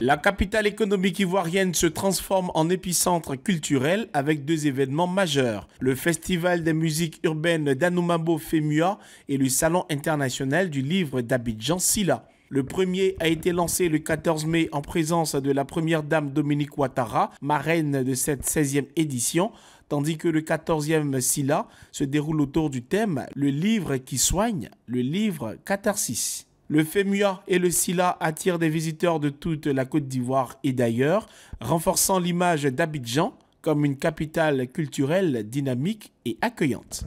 La capitale économique ivoirienne se transforme en épicentre culturel avec deux événements majeurs, le Festival des musiques urbaines d'Anoumabo Femua et le Salon international du livre d'Abidjan Silla. Le premier a été lancé le 14 mai en présence de la première dame Dominique Ouattara, marraine de cette 16e édition, tandis que le 14e Silla se déroule autour du thème Le livre qui soigne, le livre catharsis. Le FEMUA et le SILA attirent des visiteurs de toute la Côte d'Ivoire et d'ailleurs, renforçant l'image d'Abidjan comme une capitale culturelle dynamique et accueillante.